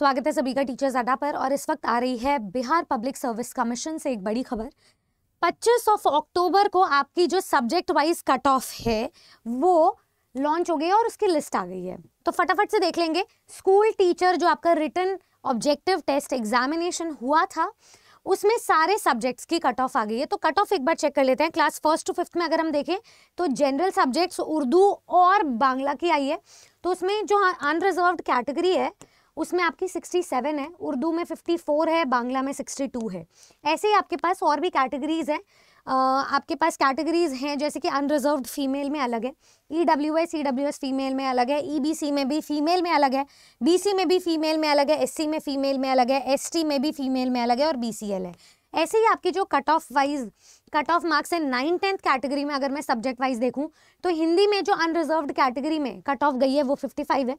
स्वागत है सभी का टीचर्स अड्डा पर और इस वक्त आ रही है बिहार पब्लिक सर्विस कमीशन से एक बड़ी खबर 25 ऑफ अक्टूबर को आपकी जो सब्जेक्ट वाइज कट ऑफ है वो लॉन्च हो गई है और उसकी लिस्ट आ गई है तो फटाफट से देख लेंगे स्कूल टीचर जो आपका रिटर्न ऑब्जेक्टिव टेस्ट एग्जामिनेशन हुआ था उसमें सारे सब्जेक्ट्स की कट ऑफ आ गई है तो कट ऑफ एक बार चेक कर लेते हैं क्लास फर्स्ट टू फिफ्थ में अगर हम देखें तो जनरल सब्जेक्ट्स उर्दू और बांग्ला की आई है तो उसमें जो अनरिजर्व कैटेगरी है उसमें आपकी 67 है उर्दू में 54 है बांग्ला में 62 है ऐसे ही आपके पास और भी कैटेगरीज हैं आपके पास कैटेगरीज हैं जैसे कि अनरिजर्व फीमेल में अलग है E W S E W S female में अलग है ई बी सी में भी फीमेल में अलग है बी सी में भी फीमेल में अलग है एस सी में फीमेल में अलग है एस टी में भी फीमेल में अलग है और बी सी एल है ऐसे ही आपकी जो cut off wise cut off marks है नाइन टेंथ कैटेगरी में अगर मैं सब्जेक्ट वाइज देखूं तो हिंदी में जो अनरिजर्व कैटेगरी में कट ऑफ गई है वो 55 है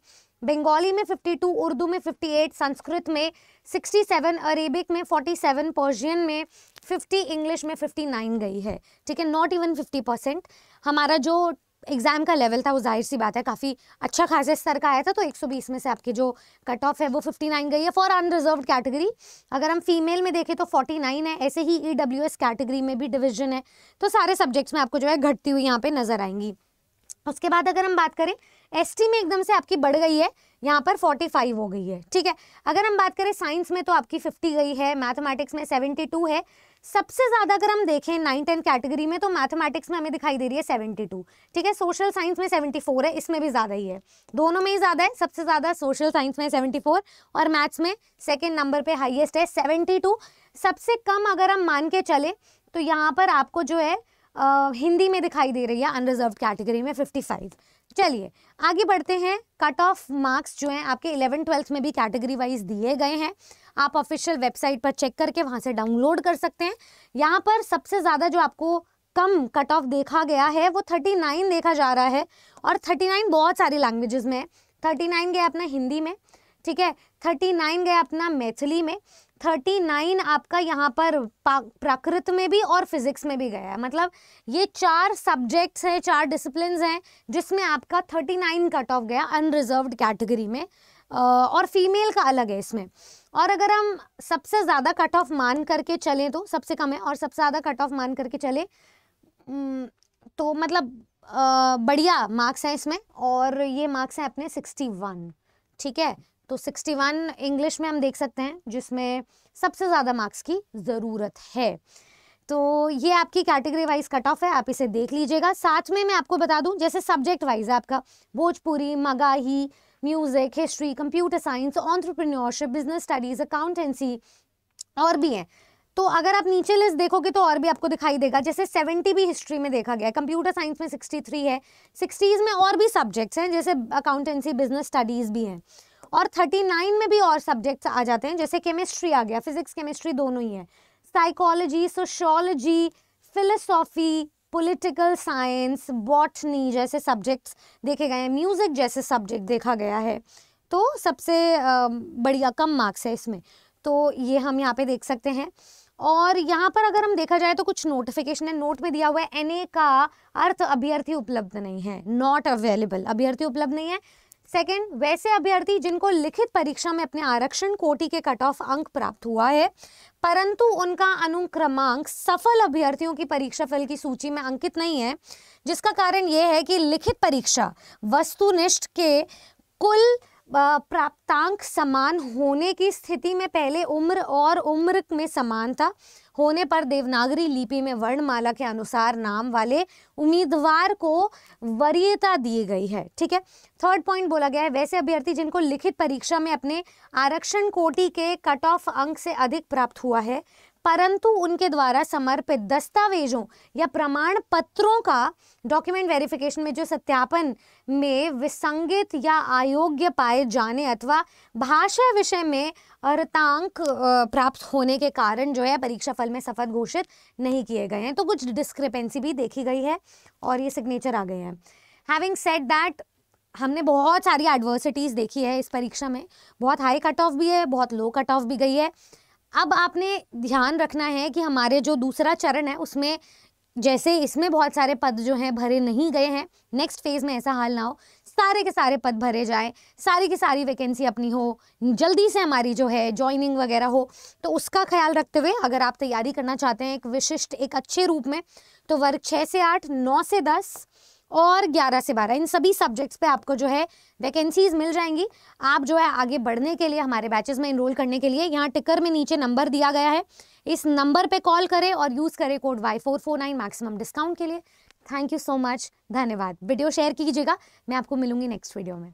बंगाली में 52 उर्दू में 58 संस्कृत में 67 अरेबिक में 47 पर्शियन में 50 इंग्लिश में 59 गई है ठीक है नॉट इवन 50 परसेंट हमारा जो एग्ज़ाम का लेवल था वो जाहिर सी बात है काफ़ी अच्छा खासा स्तर का आया था तो 120 में से आपके जो कट ऑफ है वो 59 गई है फॉर अनरिजर्व कैटेगरी अगर हम फीमेल में देखें तो 49 है ऐसे ही ई e कैटेगरी में भी डिवीजन है तो सारे सब्जेक्ट्स में आपको जो है घटती हुई यहाँ पे नज़र आएंगी उसके बाद अगर हम बात करें एस में एकदम से आपकी बढ़ गई है यहाँ पर 45 हो गई है ठीक है अगर हम बात करें साइंस में तो आपकी 50 गई है मैथमेटिक्स में 72 है सबसे ज़्यादा अगर हम देखें नाइन टेन कैटेगरी में तो मैथमेटिक्स में हमें दिखाई दे रही है 72 ठीक है सोशल साइंस में 74 है इसमें भी ज़्यादा ही है दोनों में ही ज़्यादा है सबसे ज़्यादा सोशल साइंस में 74 और मैथ्स में सेकेंड नंबर पर हाइएस्ट है सेवेंटी सबसे कम अगर हम मान के चले तो यहाँ पर आपको जो है हिंदी में दिखाई दे रही है अनरिजर्व कैटेगरी में 55 चलिए आगे बढ़ते हैं कट ऑफ मार्क्स जो हैं आपके इलेवन ट्वेल्थ में भी कैटेगरी वाइज दिए गए हैं आप ऑफिशियल वेबसाइट पर चेक करके वहाँ से डाउनलोड कर सकते हैं यहाँ पर सबसे ज़्यादा जो आपको कम कट ऑफ देखा गया है वो 39 देखा जा रहा है और 39 बहुत सारी लैंग्वेजेस में है नाइन गया अपना हिंदी में ठीक है थर्टी नाइन गया अपना मैथिली में थर्टी नाइन आपका यहाँ पर प्राकृत में भी और फिजिक्स में भी गया है मतलब ये चार सब्जेक्ट्स हैं चार डिसिप्लिन हैं जिसमें आपका थर्टी नाइन कट ऑफ गया अनरिजर्व कैटेगरी में और फीमेल का अलग है इसमें और अगर हम सबसे ज़्यादा कट ऑफ मान करके चलें तो सबसे कम है और सबसे ज़्यादा कट ऑफ मान करके चले तो मतलब बढ़िया मार्क्स हैं इसमें और ये मार्क्स हैं अपने सिक्सटी वन ठीक है तो 61 इंग्लिश में हम देख सकते हैं जिसमें सबसे ज़्यादा मार्क्स की ज़रूरत है तो ये आपकी कैटेगरी वाइज कट ऑफ है आप इसे देख लीजिएगा साथ में मैं आपको बता दूं जैसे सब्जेक्ट वाइज आपका Bhojpuri Magahi music history computer science entrepreneurship business studies accountancy और भी हैं तो अगर आप नीचे लिस्ट देखोगे तो और भी आपको दिखाई देगा जैसे 70 भी हिस्ट्री में देखा गया कंप्यूटर साइंस में 63 है 60s में और भी सब्जेक्ट्स हैं जैसे अकाउंटेंसी बिजनेस स्टडीज़ भी हैं और थर्टी नाइन में भी और सब्जेक्ट्स आ जाते हैं जैसे केमिस्ट्री आ गया फिजिक्स केमिस्ट्री दोनों ही है psychology sociology philosophy political science botany जैसे सब्जेक्ट्स देखे गए हैं म्यूज़िक जैसे सब्जेक्ट देखा गया है तो सबसे बढ़िया कम मार्क्स है इसमें तो ये हम यहाँ पे देख सकते हैं और यहाँ पर अगर हम देखा जाए तो कुछ नोटिफिकेशन है नोट में दिया हुआ है एन का अर्थ अभ्यर्थी उपलब्ध नहीं है नॉट अवेलेबल अभ्यर्थी उपलब्ध नहीं है सेकंड वैसे अभ्यर्थी जिनको लिखित परीक्षा में अपने आरक्षण कोटि के कट ऑफ अंक प्राप्त हुआ है परंतु उनका अनुक्रमांक सफल अभ्यर्थियों की परीक्षा फल की सूची में अंकित नहीं है जिसका कारण यह है कि लिखित परीक्षा वस्तुनिष्ठ के कुल प्राप्तांक समान होने की स्थिति में पहले उम्र और उम्र में समान था होने पर देवनागरी लिपि में वर्णमाला के अनुसार नाम वाले उम्मीदवार को वरीयता दी गई है ठीक है थर्ड पॉइंट बोला गया है वैसे अभ्यर्थी जिनको लिखित परीक्षा में अपने आरक्षण कोटि के कट ऑफ अंक से अधिक प्राप्त हुआ है परंतु उनके द्वारा समर्पित दस्तावेजों या प्रमाण पत्रों का डॉक्यूमेंट वेरिफिकेशन में जो सत्यापन में विसंगित या अयोग्य पाए जाने अथवा भाषा विषय में अर्थांक प्राप्त होने के कारण जो है परीक्षा फल में सफल घोषित नहीं किए गए हैं तो कुछ डिस्क्रिपेंसी भी देखी गई है और ये सिग्नेचर आ गए हैं हैविंग सेट दैट हमने बहुत सारी एडवर्सिटीज़ देखी है इस परीक्षा में बहुत हाई कट ऑफ भी है बहुत लो कट ऑफ भी गई है अब आपने ध्यान रखना है कि हमारे जो दूसरा चरण है उसमें जैसे इसमें बहुत सारे पद जो हैं भरे नहीं गए हैं नेक्स्ट फेज़ में ऐसा हाल ना हो सारे के सारे पद भरे जाए सारी की सारी वैकेंसी अपनी हो जल्दी से हमारी जो है जॉइनिंग वगैरह हो तो उसका ख्याल रखते हुए अगर आप तैयारी करना चाहते हैं एक विशिष्ट एक अच्छे रूप में तो वर्ग छः से आठ नौ से दस और 11 से 12 इन सभी सब्जेक्ट्स पे आपको जो है वैकेंसीज मिल जाएंगी आप जो है आगे बढ़ने के लिए हमारे बैचेस में इनरोल करने के लिए यहाँ टिकर में नीचे नंबर दिया गया है इस नंबर पे कॉल करें और यूज़ करें code Y four four nine maximum discount के लिए थैंक यू सो मच धन्यवाद वीडियो शेयर कीजिएगा मैं आपको मिलूंगी नेक्स्ट वीडियो में